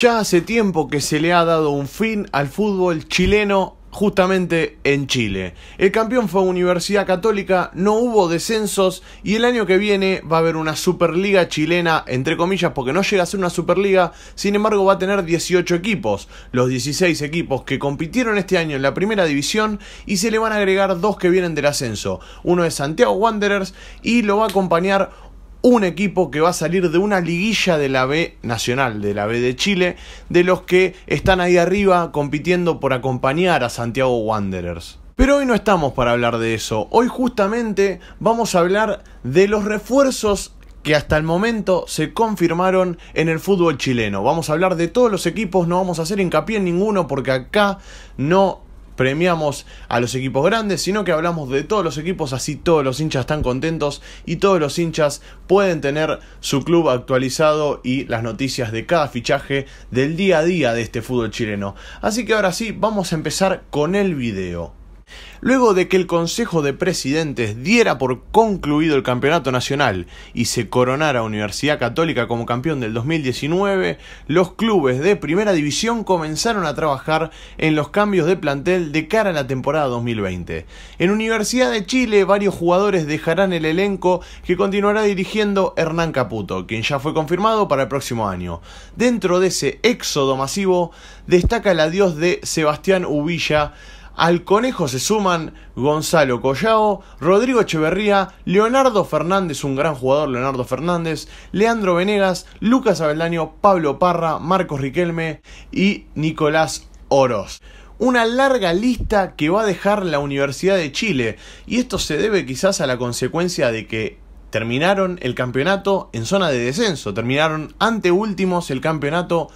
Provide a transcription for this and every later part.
Ya hace tiempo que se le ha dado un fin al fútbol chileno justamente en Chile. El campeón fue Universidad Católica, no hubo descensos y el año que viene va a haber una Superliga chilena, entre comillas, porque no llega a ser una Superliga, sin embargo va a tener 18 equipos, los 16 equipos que compitieron este año en la primera división y se le van a agregar dos que vienen del ascenso. Uno es Santiago Wanderers y lo va a acompañar un equipo que va a salir de una liguilla de la B nacional, de la B de Chile, de los que están ahí arriba compitiendo por acompañar a Santiago Wanderers. Pero hoy no estamos para hablar de eso, hoy justamente vamos a hablar de los refuerzos que hasta el momento se confirmaron en el fútbol chileno. Vamos a hablar de todos los equipos, no vamos a hacer hincapié en ninguno porque acá no premiamos a los equipos grandes, sino que hablamos de todos los equipos, así todos los hinchas están contentos y todos los hinchas pueden tener su club actualizado y las noticias de cada fichaje del día a día de este fútbol chileno. Así que ahora sí, vamos a empezar con el video. Luego de que el Consejo de Presidentes diera por concluido el Campeonato Nacional y se coronara Universidad Católica como campeón del 2019, los clubes de Primera División comenzaron a trabajar en los cambios de plantel de cara a la temporada 2020. En Universidad de Chile, varios jugadores dejarán el elenco que continuará dirigiendo Hernán Caputo, quien ya fue confirmado para el próximo año. Dentro de ese éxodo masivo, destaca el adiós de Sebastián Ubilla, al conejo se suman Gonzalo Collao, Rodrigo Echeverría, Leonardo Fernández, un gran jugador Leonardo Fernández, Leandro Venegas, Lucas Abeldaño, Pablo Parra, Marcos Riquelme y Nicolás Oros una larga lista que va a dejar la Universidad de Chile. Y esto se debe quizás a la consecuencia de que terminaron el campeonato en zona de descenso, terminaron anteúltimos el campeonato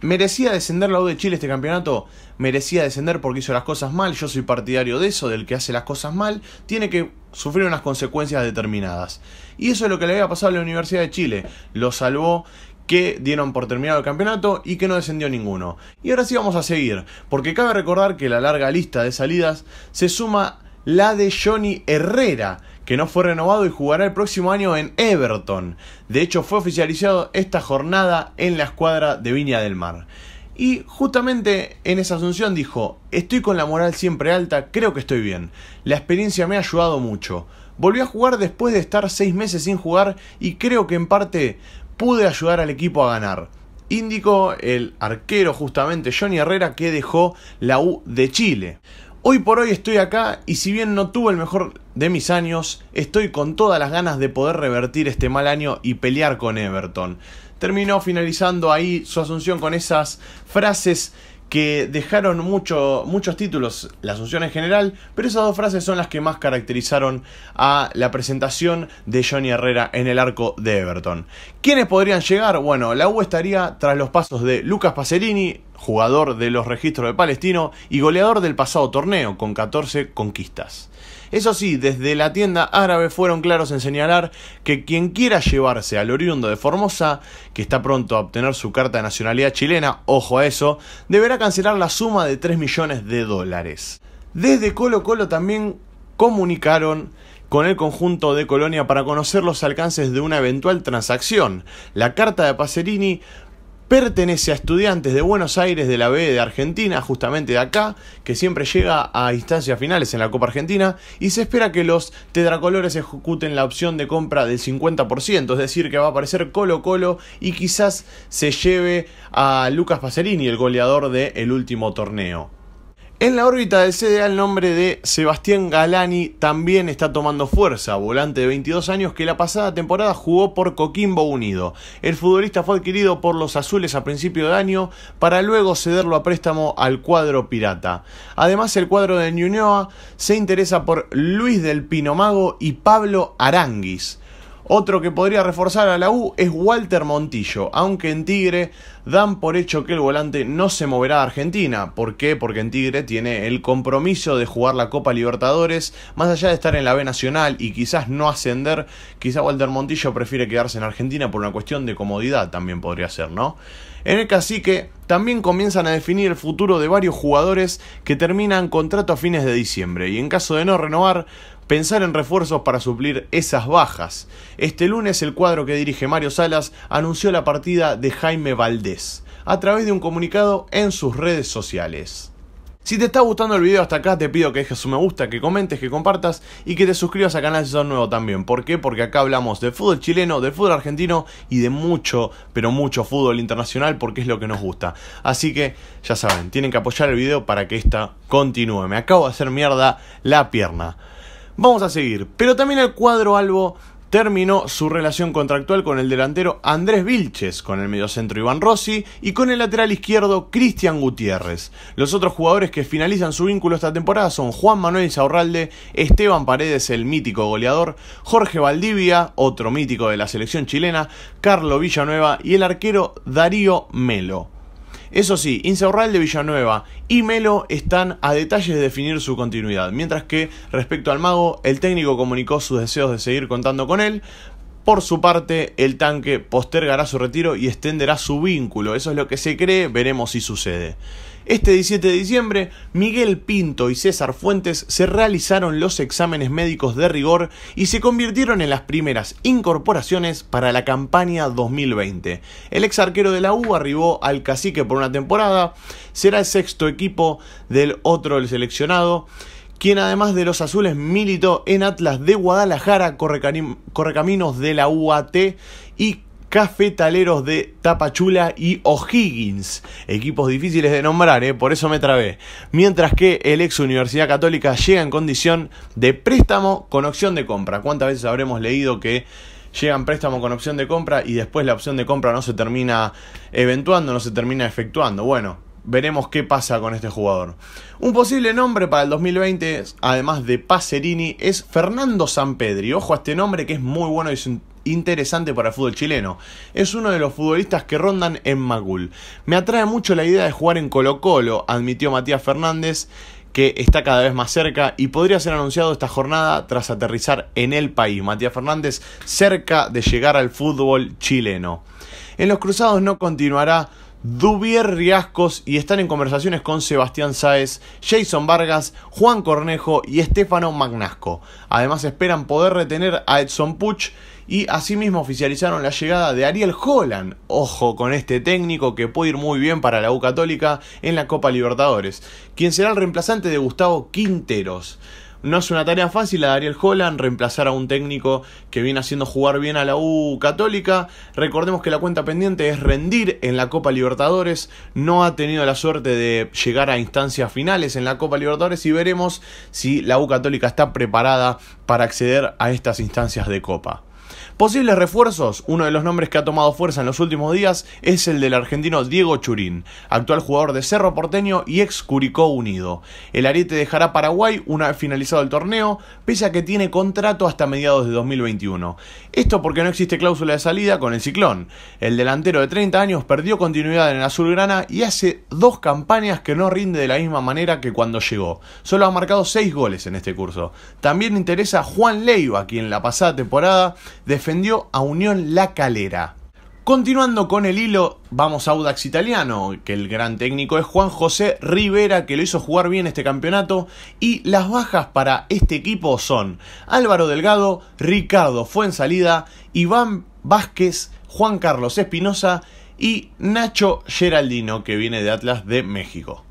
¿Merecía descender la U de Chile este campeonato? Merecía descender porque hizo las cosas mal. Yo soy partidario de eso, del que hace las cosas mal. Tiene que sufrir unas consecuencias determinadas. Y eso es lo que le había pasado a la Universidad de Chile. Lo salvó que dieron por terminado el campeonato y que no descendió ninguno. Y ahora sí vamos a seguir, porque cabe recordar que la larga lista de salidas se suma la de Johnny Herrera, que no fue renovado y jugará el próximo año en Everton. De hecho, fue oficializado esta jornada en la escuadra de Viña del Mar. Y justamente en esa asunción dijo, estoy con la moral siempre alta, creo que estoy bien. La experiencia me ha ayudado mucho. Volví a jugar después de estar seis meses sin jugar y creo que en parte pude ayudar al equipo a ganar. Indicó el arquero justamente Johnny Herrera que dejó la U de Chile. Hoy por hoy estoy acá y si bien no tuve el mejor de mis años, estoy con todas las ganas de poder revertir este mal año y pelear con Everton. Terminó finalizando ahí su asunción con esas frases que dejaron muchos títulos, la Asunción en general, pero esas dos frases son las que más caracterizaron a la presentación de Johnny Herrera en el arco de Everton. ¿Quiénes podrían llegar? Bueno, la U estaría tras los pasos de Lucas Paserini, jugador de los registros de Palestino y goleador del pasado torneo, con 14 conquistas. Eso sí, desde la tienda árabe fueron claros en señalar que quien quiera llevarse al oriundo de Formosa, que está pronto a obtener su carta de nacionalidad chilena, ojo a eso, deberá cancelar la suma de 3 millones de dólares. Desde Colo Colo también comunicaron con el conjunto de Colonia para conocer los alcances de una eventual transacción. La carta de Pacerini pertenece a estudiantes de Buenos Aires, de la B de Argentina, justamente de acá, que siempre llega a instancias finales en la Copa Argentina, y se espera que los tetracolores ejecuten la opción de compra del 50%, es decir, que va a aparecer Colo Colo y quizás se lleve a Lucas Paserini, el goleador del último torneo. En la órbita del CDA el nombre de Sebastián Galani también está tomando fuerza, volante de 22 años que la pasada temporada jugó por Coquimbo Unido. El futbolista fue adquirido por los azules a principio de año para luego cederlo a préstamo al cuadro pirata. Además el cuadro de Ñuñoa se interesa por Luis del Pinomago y Pablo Aranguis. Otro que podría reforzar a la U es Walter Montillo, aunque en Tigre dan por hecho que el volante no se moverá a Argentina. ¿Por qué? Porque en Tigre tiene el compromiso de jugar la Copa Libertadores, más allá de estar en la B Nacional y quizás no ascender, quizás Walter Montillo prefiere quedarse en Argentina por una cuestión de comodidad también podría ser, ¿no? En el cacique también comienzan a definir el futuro de varios jugadores que terminan contrato a fines de diciembre y en caso de no renovar, pensar en refuerzos para suplir esas bajas. Este lunes el cuadro que dirige Mario Salas anunció la partida de Jaime Valdés a través de un comunicado en sus redes sociales. Si te está gustando el video hasta acá, te pido que dejes un me gusta, que comentes, que compartas y que te suscribas al canal si sos nuevo también. ¿Por qué? Porque acá hablamos de fútbol chileno, de fútbol argentino y de mucho, pero mucho fútbol internacional porque es lo que nos gusta. Así que, ya saben, tienen que apoyar el video para que esta continúe. Me acabo de hacer mierda la pierna. Vamos a seguir, pero también el cuadro Albo terminó su relación contractual con el delantero Andrés Vilches, con el mediocentro Iván Rossi y con el lateral izquierdo Cristian Gutiérrez. Los otros jugadores que finalizan su vínculo esta temporada son Juan Manuel Zaurralde, Esteban Paredes, el mítico goleador, Jorge Valdivia, otro mítico de la selección chilena, Carlo Villanueva y el arquero Darío Melo. Eso sí, de Villanueva y Melo están a detalles de definir su continuidad, mientras que respecto al mago, el técnico comunicó sus deseos de seguir contando con él, por su parte, el tanque postergará su retiro y extenderá su vínculo. Eso es lo que se cree, veremos si sucede. Este 17 de diciembre, Miguel Pinto y César Fuentes se realizaron los exámenes médicos de rigor y se convirtieron en las primeras incorporaciones para la campaña 2020. El ex arquero de la U arribó al cacique por una temporada, será el sexto equipo del otro del seleccionado quien además de los azules militó en Atlas de Guadalajara, Correcaminos de la UAT y Cafetaleros de Tapachula y O'Higgins. Equipos difíciles de nombrar, eh, por eso me trabé. Mientras que el ex Universidad Católica llega en condición de préstamo con opción de compra. ¿Cuántas veces habremos leído que llegan préstamo con opción de compra y después la opción de compra no se termina eventuando, no se termina efectuando? Bueno, veremos qué pasa con este jugador. Un posible nombre para el 2020, además de Pacerini, es Fernando Sanpedri. Ojo a este nombre que es muy bueno y es un interesante para el fútbol chileno. Es uno de los futbolistas que rondan en Magul Me atrae mucho la idea de jugar en Colo Colo, admitió Matías Fernández, que está cada vez más cerca y podría ser anunciado esta jornada tras aterrizar en el país. Matías Fernández cerca de llegar al fútbol chileno. En los cruzados no continuará Dubier Riascos y están en conversaciones con Sebastián Sáez, Jason Vargas, Juan Cornejo y Estefano Magnasco. Además esperan poder retener a Edson Puch y asimismo oficializaron la llegada de Ariel Holland. Ojo con este técnico que puede ir muy bien para la U Católica en la Copa Libertadores, quien será el reemplazante de Gustavo Quinteros. No es una tarea fácil a Ariel Holland reemplazar a un técnico que viene haciendo jugar bien a la U Católica. Recordemos que la cuenta pendiente es rendir en la Copa Libertadores. No ha tenido la suerte de llegar a instancias finales en la Copa Libertadores y veremos si la U Católica está preparada para acceder a estas instancias de Copa. Posibles refuerzos, uno de los nombres que ha tomado fuerza en los últimos días es el del argentino Diego Churín, actual jugador de Cerro Porteño y ex Curicó Unido. El Ariete dejará Paraguay una vez finalizado el torneo, pese a que tiene contrato hasta mediados de 2021. Esto porque no existe cláusula de salida con el Ciclón. El delantero de 30 años perdió continuidad en el Azulgrana y hace dos campañas que no rinde de la misma manera que cuando llegó. Solo ha marcado 6 goles en este curso. También interesa Juan Leiva, quien la pasada temporada defendió defendió a Unión La Calera. Continuando con el hilo, vamos a Audax Italiano, que el gran técnico es Juan José Rivera, que lo hizo jugar bien este campeonato. Y las bajas para este equipo son Álvaro Delgado, Ricardo Fuensalida, Iván Vázquez, Juan Carlos Espinosa y Nacho Geraldino, que viene de Atlas de México.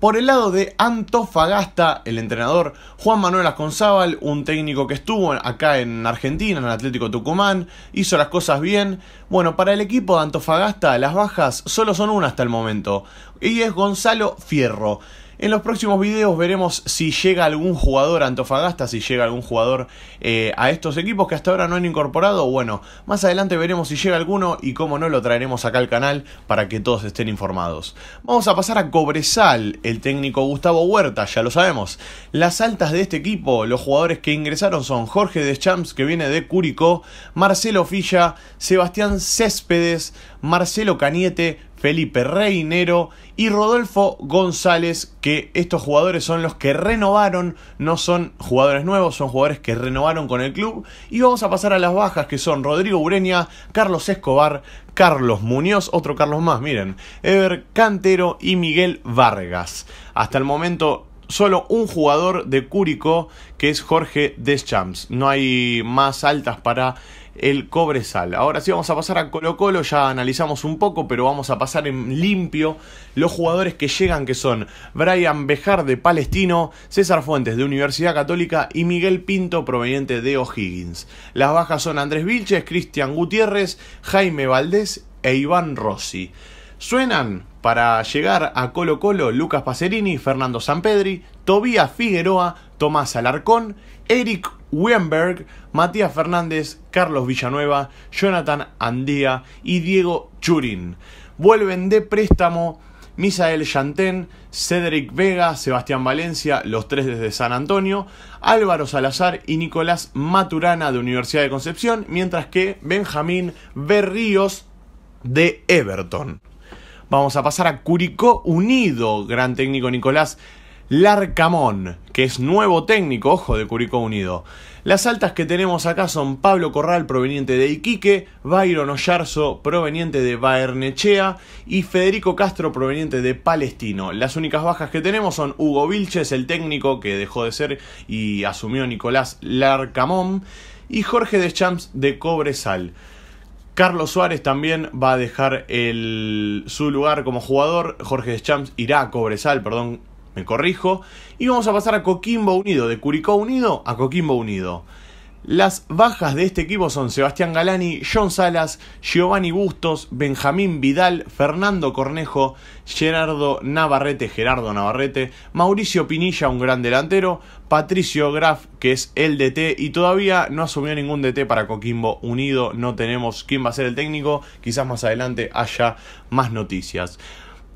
Por el lado de Antofagasta, el entrenador Juan Manuel Asconzábal, un técnico que estuvo acá en Argentina, en el Atlético Tucumán, hizo las cosas bien. Bueno, para el equipo de Antofagasta, las bajas solo son una hasta el momento, y es Gonzalo Fierro. En los próximos videos veremos si llega algún jugador a Antofagasta, si llega algún jugador eh, a estos equipos que hasta ahora no han incorporado. Bueno, más adelante veremos si llega alguno y cómo no lo traeremos acá al canal para que todos estén informados. Vamos a pasar a Cobresal, el técnico Gustavo Huerta, ya lo sabemos. Las altas de este equipo, los jugadores que ingresaron son Jorge Deschamps, que viene de Curicó, Marcelo Filla, Sebastián Céspedes, Marcelo Cañete, Felipe Reinero y Rodolfo González, que estos jugadores son los que renovaron, no son jugadores nuevos, son jugadores que renovaron con el club. Y vamos a pasar a las bajas, que son Rodrigo Ureña, Carlos Escobar, Carlos Muñoz, otro Carlos más, miren, Ever Cantero y Miguel Vargas. Hasta el momento solo un jugador de Cúrico, que es Jorge Deschamps. No hay más altas para el Cobresal. Ahora sí vamos a pasar a Colo Colo, ya analizamos un poco, pero vamos a pasar en limpio los jugadores que llegan, que son Brian Bejar de Palestino, César Fuentes de Universidad Católica y Miguel Pinto proveniente de O'Higgins. Las bajas son Andrés Vilches, Cristian Gutiérrez, Jaime Valdés e Iván Rossi. Suenan para llegar a Colo Colo Lucas Pacerini, Fernando Sanpedri, Tobías Figueroa, Tomás Alarcón, Eric Wienberg, Matías Fernández, Carlos Villanueva, Jonathan Andía y Diego Churin. Vuelven de préstamo Misael Chantén, Cedric Vega, Sebastián Valencia, los tres desde San Antonio, Álvaro Salazar y Nicolás Maturana de Universidad de Concepción, mientras que Benjamín Berríos de Everton. Vamos a pasar a Curicó Unido, gran técnico Nicolás Larcamón, que es nuevo técnico, ojo, de Curicó Unido. Las altas que tenemos acá son Pablo Corral, proveniente de Iquique, Byron Oyarzo, proveniente de Baernechea, y Federico Castro, proveniente de Palestino. Las únicas bajas que tenemos son Hugo Vilches, el técnico que dejó de ser y asumió Nicolás Larcamón, y Jorge de de Cobresal. Carlos Suárez también va a dejar el, su lugar como jugador. Jorge de irá a Cobresal, perdón, me corrijo. Y vamos a pasar a Coquimbo Unido, de Curicó Unido a Coquimbo Unido. Las bajas de este equipo son Sebastián Galani, John Salas, Giovanni Bustos, Benjamín Vidal, Fernando Cornejo, Gerardo Navarrete, Gerardo Navarrete, Mauricio Pinilla, un gran delantero, Patricio Graf, que es el DT, y todavía no asumió ningún DT para Coquimbo Unido, no tenemos quién va a ser el técnico, quizás más adelante haya más noticias.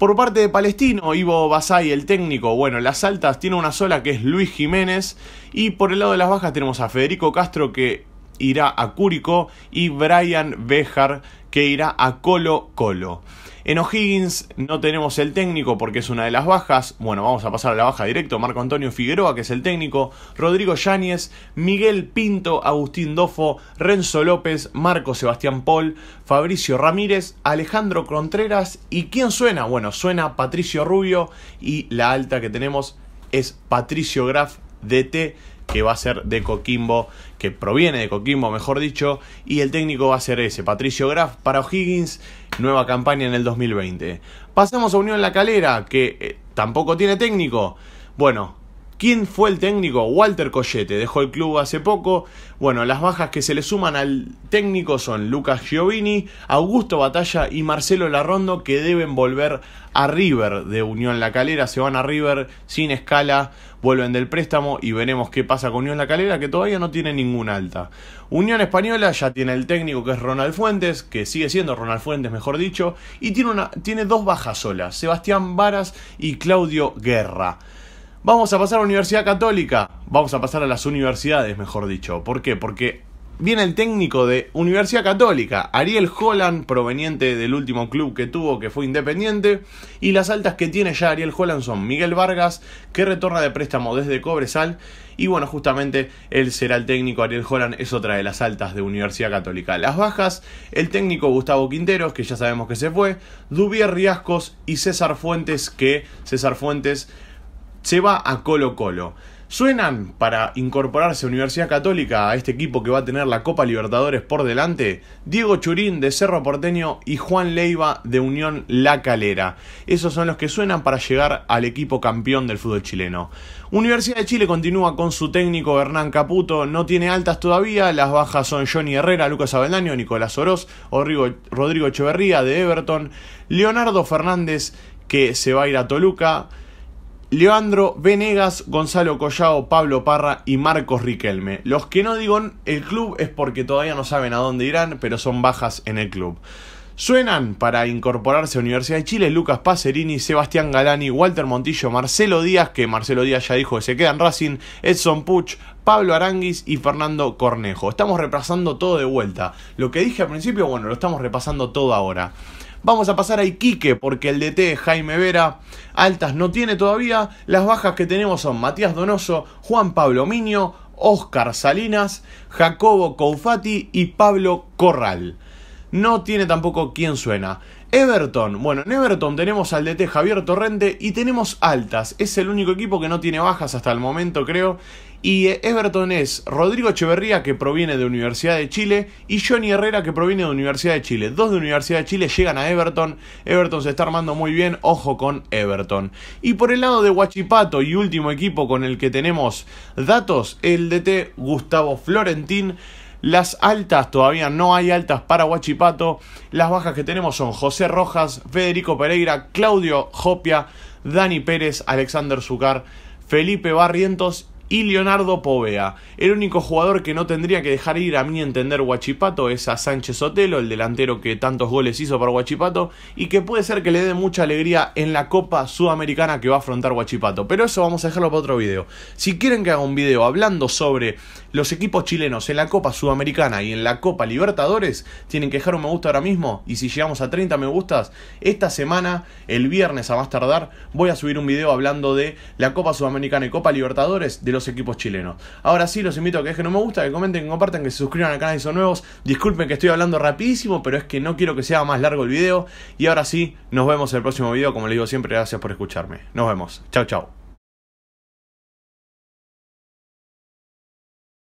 Por parte de Palestino, Ivo Basay, el técnico, bueno, las altas tiene una sola que es Luis Jiménez. Y por el lado de las bajas tenemos a Federico Castro que irá a Cúrico y Brian Bejar que irá a Colo Colo. En O'Higgins no tenemos el técnico porque es una de las bajas. Bueno, vamos a pasar a la baja directo. Marco Antonio Figueroa, que es el técnico. Rodrigo Yáñez, Miguel Pinto, Agustín Dofo, Renzo López, Marco Sebastián Paul, Fabricio Ramírez, Alejandro Contreras. ¿Y quién suena? Bueno, suena Patricio Rubio y la alta que tenemos es Patricio Graf, DT que va a ser de Coquimbo, que proviene de Coquimbo, mejor dicho, y el técnico va a ser ese, Patricio Graf. Para O'Higgins nueva campaña en el 2020. Pasamos a Unión La Calera, que eh, tampoco tiene técnico. Bueno, ¿Quién fue el técnico? Walter Collete, dejó el club hace poco. Bueno, las bajas que se le suman al técnico son Lucas Giovini, Augusto Batalla y Marcelo Larrondo, que deben volver a River de Unión La Calera. Se van a River sin escala, vuelven del préstamo y veremos qué pasa con Unión La Calera, que todavía no tiene ninguna alta. Unión Española ya tiene el técnico que es Ronald Fuentes, que sigue siendo Ronald Fuentes, mejor dicho, y tiene, una, tiene dos bajas solas, Sebastián Varas y Claudio Guerra. Vamos a pasar a Universidad Católica. Vamos a pasar a las universidades, mejor dicho. ¿Por qué? Porque viene el técnico de Universidad Católica, Ariel Holland, proveniente del último club que tuvo, que fue Independiente, y las altas que tiene ya Ariel Holland son Miguel Vargas, que retorna de préstamo desde Cobresal, y bueno, justamente él será el técnico, Ariel Holland es otra de las altas de Universidad Católica. Las bajas, el técnico Gustavo Quinteros, que ya sabemos que se fue, Dubier Riascos y César Fuentes, que César Fuentes se va a Colo Colo. ¿Suenan para incorporarse a Universidad Católica a este equipo que va a tener la Copa Libertadores por delante? Diego Churín de Cerro Porteño y Juan Leiva de Unión La Calera. Esos son los que suenan para llegar al equipo campeón del fútbol chileno. Universidad de Chile continúa con su técnico Hernán Caputo, no tiene altas todavía, las bajas son Johnny Herrera, Lucas Avendaño, Nicolás Oroz, Rodrigo Echeverría de Everton, Leonardo Fernández que se va a ir a Toluca, Leandro Venegas, Gonzalo Collao, Pablo Parra y Marcos Riquelme. Los que no digo el club es porque todavía no saben a dónde irán, pero son bajas en el club. Suenan para incorporarse a Universidad de Chile Lucas Pacerini, Sebastián Galani, Walter Montillo, Marcelo Díaz, que Marcelo Díaz ya dijo que se quedan, Racing, Edson Puch, Pablo Aranguis y Fernando Cornejo. Estamos repasando todo de vuelta. Lo que dije al principio, bueno, lo estamos repasando todo ahora. Vamos a pasar a Iquique porque el DT Jaime Vera altas no tiene todavía. Las bajas que tenemos son Matías Donoso, Juan Pablo Miño, Oscar Salinas, Jacobo Coufati y Pablo Corral no tiene tampoco quién suena. Everton, bueno, en Everton tenemos al DT Javier Torrente y tenemos altas. Es el único equipo que no tiene bajas hasta el momento, creo. Y eh, Everton es Rodrigo Echeverría, que proviene de Universidad de Chile, y Johnny Herrera, que proviene de Universidad de Chile. Dos de Universidad de Chile llegan a Everton. Everton se está armando muy bien, ojo con Everton. Y por el lado de Huachipato y último equipo con el que tenemos datos, el DT Gustavo Florentín. Las altas todavía no hay altas para Huachipato. Las bajas que tenemos son José Rojas, Federico Pereira, Claudio Jopia, Dani Pérez, Alexander Zucar, Felipe Barrientos y Leonardo Povea. El único jugador que no tendría que dejar ir a mí entender Guachipato es a Sánchez Otelo, el delantero que tantos goles hizo para Guachipato y que puede ser que le dé mucha alegría en la Copa Sudamericana que va a afrontar Guachipato. Pero eso vamos a dejarlo para otro video. Si quieren que haga un video hablando sobre los equipos chilenos en la Copa Sudamericana y en la Copa Libertadores, tienen que dejar un me gusta ahora mismo y si llegamos a 30 me gustas, esta semana, el viernes a más tardar, voy a subir un video hablando de la Copa Sudamericana y Copa Libertadores, de los los equipos chilenos. Ahora sí, los invito a que dejen un me gusta, que comenten, que compartan, que se suscriban al canal si son nuevos. Disculpen que estoy hablando rapidísimo, pero es que no quiero que sea más largo el video. Y ahora sí, nos vemos en el próximo video. Como les digo siempre, gracias por escucharme. Nos vemos. Chao, chao.